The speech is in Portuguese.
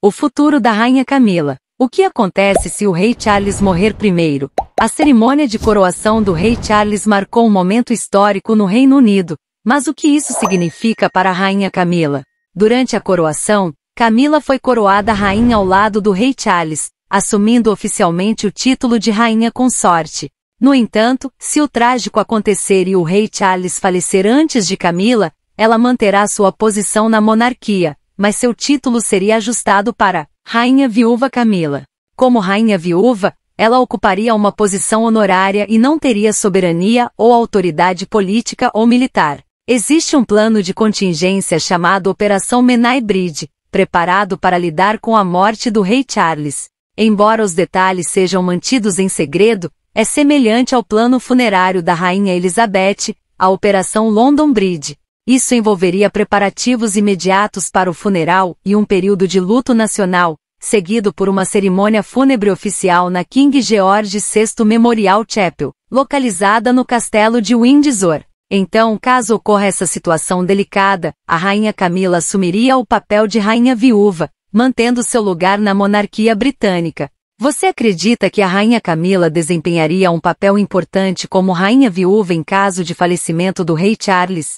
O futuro da Rainha Camila. O que acontece se o rei Charles morrer primeiro? A cerimônia de coroação do rei Charles marcou um momento histórico no Reino Unido, mas o que isso significa para a Rainha Camila? Durante a coroação, Camila foi coroada rainha ao lado do rei Charles, assumindo oficialmente o título de rainha consorte. No entanto, se o trágico acontecer e o rei Charles falecer antes de Camila, ela manterá sua posição na monarquia, mas seu título seria ajustado para Rainha Viúva Camila. Como Rainha Viúva, ela ocuparia uma posição honorária e não teria soberania ou autoridade política ou militar. Existe um plano de contingência chamado Operação Menai Bridge, preparado para lidar com a morte do rei Charles. Embora os detalhes sejam mantidos em segredo, é semelhante ao plano funerário da rainha Elizabeth, a Operação London Bridge, isso envolveria preparativos imediatos para o funeral e um período de luto nacional, seguido por uma cerimônia fúnebre oficial na King George VI Memorial Chapel, localizada no castelo de Windsor. Então, caso ocorra essa situação delicada, a rainha Camila assumiria o papel de rainha viúva, mantendo seu lugar na monarquia britânica. Você acredita que a rainha Camila desempenharia um papel importante como rainha viúva em caso de falecimento do rei Charles?